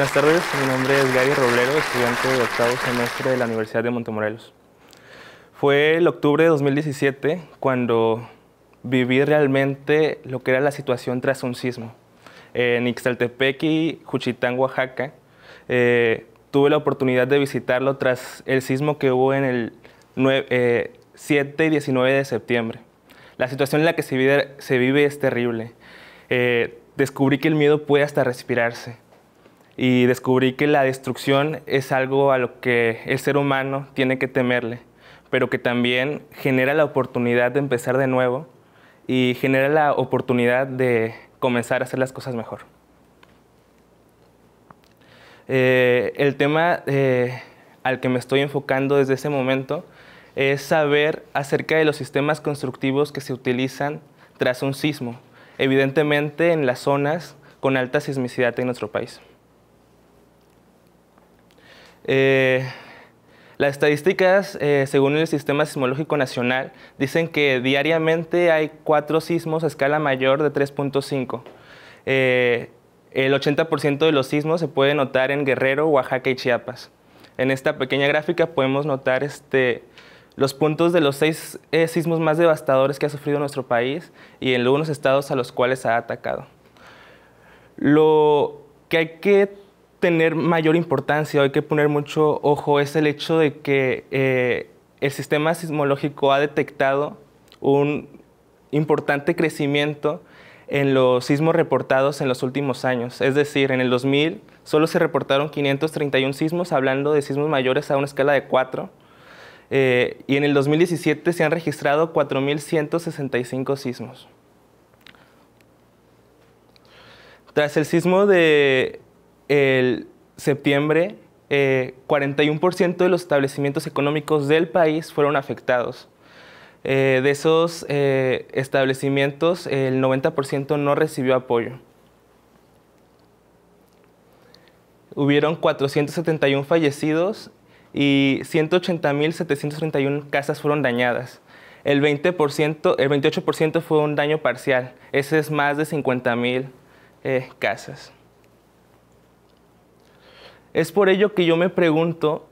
Buenas tardes, mi nombre es Gary Roblero, estudiante de octavo semestre de la Universidad de Montemorelos. Fue el octubre de 2017 cuando viví realmente lo que era la situación tras un sismo. En Ixtaltepec y Juchitán, Oaxaca, eh, tuve la oportunidad de visitarlo tras el sismo que hubo en el 7 eh, y 19 de septiembre. La situación en la que se vive, se vive es terrible. Eh, descubrí que el miedo puede hasta respirarse y descubrí que la destrucción es algo a lo que el ser humano tiene que temerle, pero que también genera la oportunidad de empezar de nuevo y genera la oportunidad de comenzar a hacer las cosas mejor. Eh, el tema eh, al que me estoy enfocando desde ese momento es saber acerca de los sistemas constructivos que se utilizan tras un sismo, evidentemente en las zonas con alta sismicidad en nuestro país. Eh, las estadísticas, eh, según el Sistema Sismológico Nacional, dicen que diariamente hay cuatro sismos a escala mayor de 3.5. Eh, el 80% de los sismos se puede notar en Guerrero, Oaxaca y Chiapas. En esta pequeña gráfica podemos notar este, los puntos de los seis sismos más devastadores que ha sufrido nuestro país y en algunos estados a los cuales ha atacado. Lo que hay que tener mayor importancia, hay que poner mucho ojo, es el hecho de que eh, el sistema sismológico ha detectado un importante crecimiento en los sismos reportados en los últimos años. Es decir, en el 2000 solo se reportaron 531 sismos, hablando de sismos mayores a una escala de 4. Eh, y en el 2017 se han registrado 4.165 sismos. Tras el sismo de el septiembre, 41% eh, de los establecimientos económicos del país fueron afectados. Eh, de esos eh, establecimientos, el 90% no recibió apoyo. Hubieron 471 fallecidos y 180.731 casas fueron dañadas. El, 20%, el 28% fue un daño parcial. Ese es más de 50.000 casas. Es por ello que yo me pregunto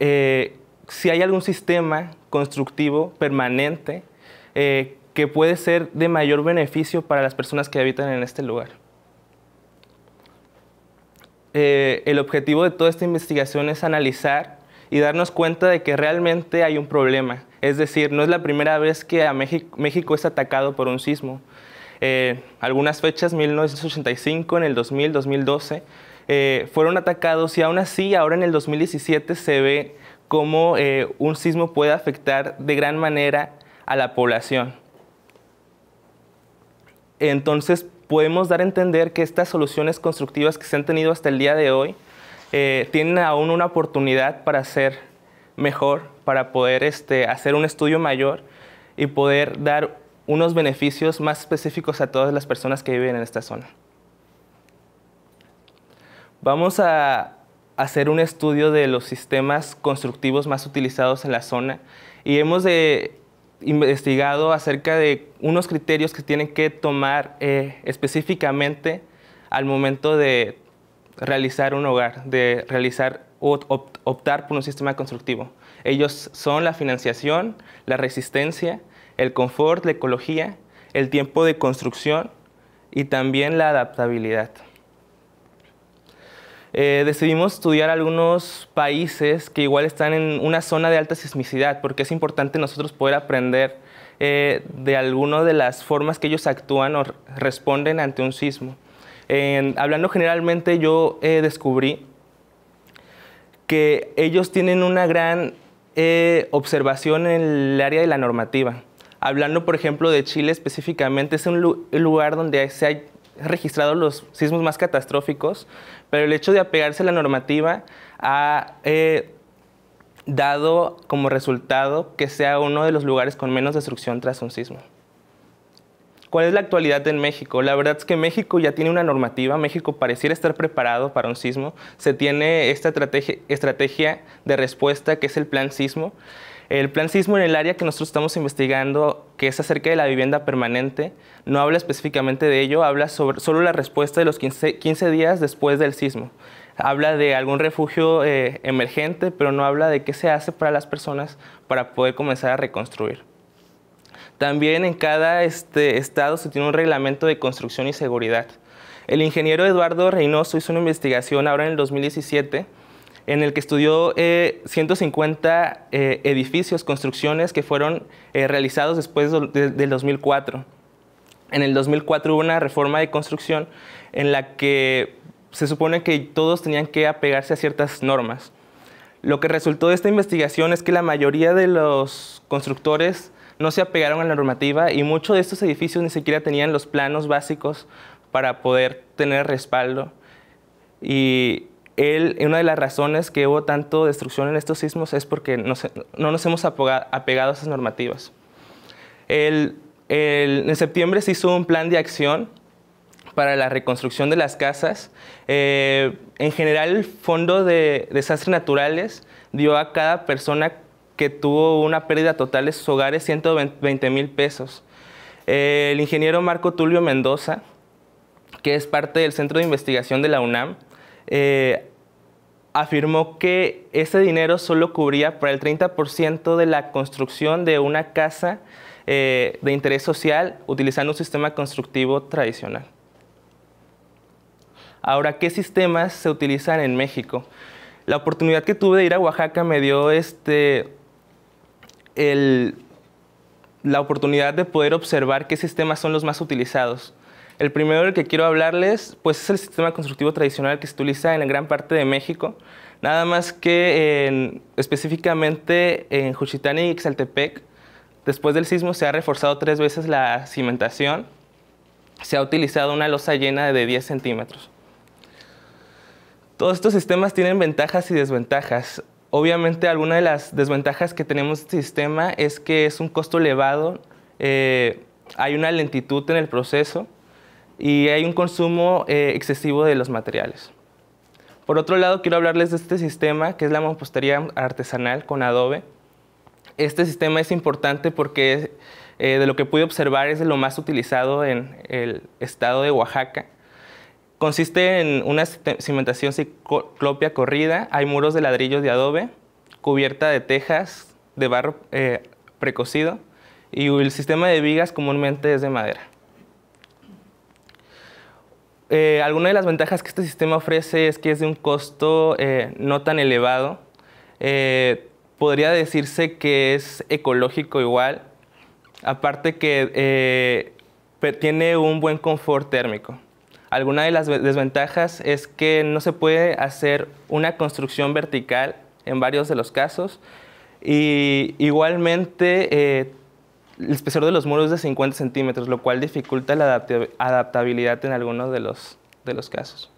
eh, si hay algún sistema constructivo permanente eh, que puede ser de mayor beneficio para las personas que habitan en este lugar. Eh, el objetivo de toda esta investigación es analizar y darnos cuenta de que realmente hay un problema. Es decir, no es la primera vez que México, es atacado por un sismo. algunas fechas, 1985, en el 2000, 2012, eh, fueron atacados y aún así ahora en el 2017 se ve cómo eh, un sismo puede afectar de gran manera a la población. Entonces podemos dar a entender que estas soluciones constructivas que se han tenido hasta el día de hoy eh, tienen aún una oportunidad para ser mejor, para poder este, hacer un estudio mayor y poder dar unos beneficios más específicos a todas las personas que viven en esta zona. Vamos a hacer un estudio de los sistemas constructivos más utilizados en la zona y hemos investigado acerca de unos criterios que tienen que tomar eh, específicamente al momento de realizar un hogar, de realizar o optar por un sistema constructivo. Ellos son la financiación, la resistencia, el confort, la ecología, el tiempo de construcción y también la adaptabilidad. Eh, decidimos estudiar algunos países que igual están en una zona de alta sismicidad, porque es importante nosotros poder aprender eh, de alguna de las formas que ellos actúan o responden ante un sismo. hablando generalmente, yo eh, descubrí que ellos tienen una gran observación en el área de la normativa. Hablando, por ejemplo, de Chile específicamente, es un lugar donde se, hay, registrado los sismos más catastróficos, pero el hecho de apegarse a la normativa ha eh, dado como resultado que sea uno de los lugares con menos destrucción tras un sismo. ¿Cuál es la actualidad en México? La verdad es que México ya tiene una normativa, México pareciera estar preparado para un sismo, se tiene esta estrategia, estrategia de respuesta que es el plan sismo. El plan sismo en el área que nosotros estamos investigando, que es acerca de la vivienda permanente, no habla específicamente de ello, habla sobre solo la respuesta de los 15, días después del sismo. Habla de algún refugio eh, emergente, pero no habla de qué se hace para las personas para poder comenzar a reconstruir. También en cada este, estado se tiene un reglamento de construcción y seguridad. El ingeniero Eduardo Reynoso hizo una investigación ahora en el 2017 en el que estudió 150 eh, eh, edificios, construcciones que fueron eh, realizados después del 2004. En el 2004 hubo una reforma de construcción en la que se supone que todos tenían que apegarse a ciertas normas. Lo que resultó de esta investigación es que la mayoría de los constructores no se apegaron a la normativa y muchos de estos edificios ni siquiera tenían los planos básicos para poder tener respaldo. Y una de las razones que hubo tanto destrucción en estos sismos es porque no nos hemos apegado a esas normativas. en septiembre se hizo un plan de acción para la reconstrucción de las casas. Eh, en general, el Fondo de Desastres Naturales dio a cada persona que tuvo una pérdida total de sus hogares 120 mil pesos. el ingeniero Marco Tulio Mendoza, que es parte del Centro de Investigación de la UNAM, eh, afirmó que ese dinero solo cubría para el 30% de la construcción de una casa eh, de interés social utilizando un sistema constructivo tradicional. Ahora, ¿qué sistemas se utilizan en México? La oportunidad que tuve de ir a Oaxaca me dio este, la oportunidad de poder observar qué sistemas son los más utilizados. El primero del que quiero hablarles pues, es el sistema constructivo tradicional que se utiliza en la gran parte de México, nada más que específicamente en Juchitán y Ixaltepec, después del sismo se ha reforzado tres veces la cimentación, se ha utilizado una losa llena de 10 centímetros. Todos estos sistemas tienen ventajas y desventajas. Obviamente alguna de las desventajas que tenemos este sistema es que es un costo elevado, eh, hay una lentitud en el proceso, y hay un consumo eh, excesivo de los materiales. Por otro lado, quiero hablarles de este sistema que es la mampostería artesanal con adobe. Este sistema es importante porque eh, de lo que pude observar es lo más utilizado en el estado de Oaxaca. Consiste en una cimentación ciclopia corrida, hay muros de ladrillos de adobe, cubierta de tejas de barro eh, precocido y el sistema de vigas comúnmente es de madera. Eh, alguna de las ventajas que este sistema ofrece es que es de un costo eh, no tan elevado. Eh, podría decirse que es ecológico igual, aparte que eh, tiene un buen confort térmico. Alguna de las desventajas es que no se puede hacer una construcción vertical en varios de los casos y igualmente el espesor de los muros es de 50 centímetros, lo cual dificulta la adaptabilidad en algunos de los, de los casos.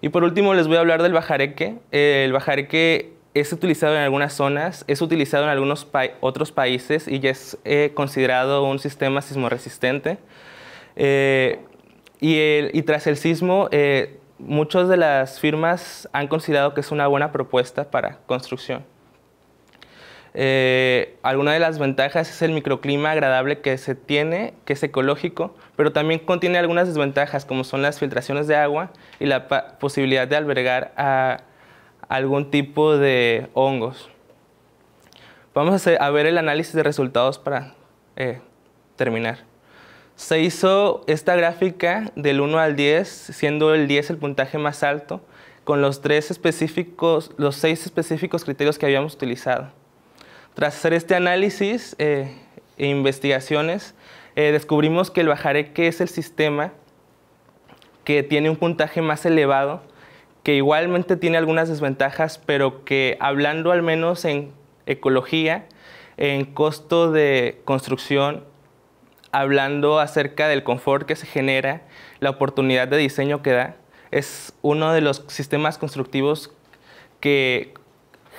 Y por último les voy a hablar del bajareque. el bajareque es utilizado en algunas zonas, es utilizado en algunos otros países y es eh, considerado un sistema sismoresistente. Eh, y, y, tras el sismo, eh, muchas de las firmas han considerado que es una buena propuesta para construcción. Eh, alguna de las ventajas es el microclima agradable que se tiene, que es ecológico, pero también contiene algunas desventajas como son las filtraciones de agua y la posibilidad de albergar a algún tipo de hongos. Vamos a, ver el análisis de resultados para eh, terminar. Se hizo esta gráfica del 1 al 10, siendo el 10 el puntaje más alto, con los, tres los seis específicos criterios que habíamos utilizado. Tras hacer este análisis eh, e investigaciones, eh, descubrimos que el que es el sistema que tiene un puntaje más elevado, que igualmente tiene algunas desventajas, pero que hablando al menos en ecología, en costo de construcción, hablando acerca del confort que se genera, la oportunidad de diseño que da, es uno de los sistemas constructivos que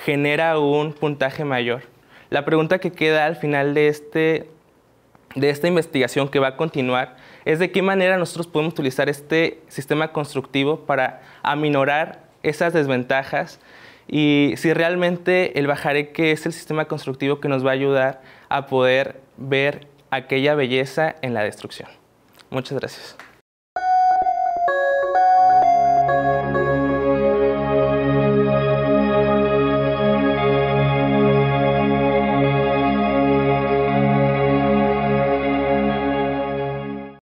genera un puntaje mayor. La pregunta que queda al final de, este, de esta investigación que va a continuar es de qué manera nosotros podemos utilizar este sistema constructivo para aminorar esas desventajas y si realmente el que es el sistema constructivo que nos va a ayudar a poder ver aquella belleza en la destrucción. Muchas gracias.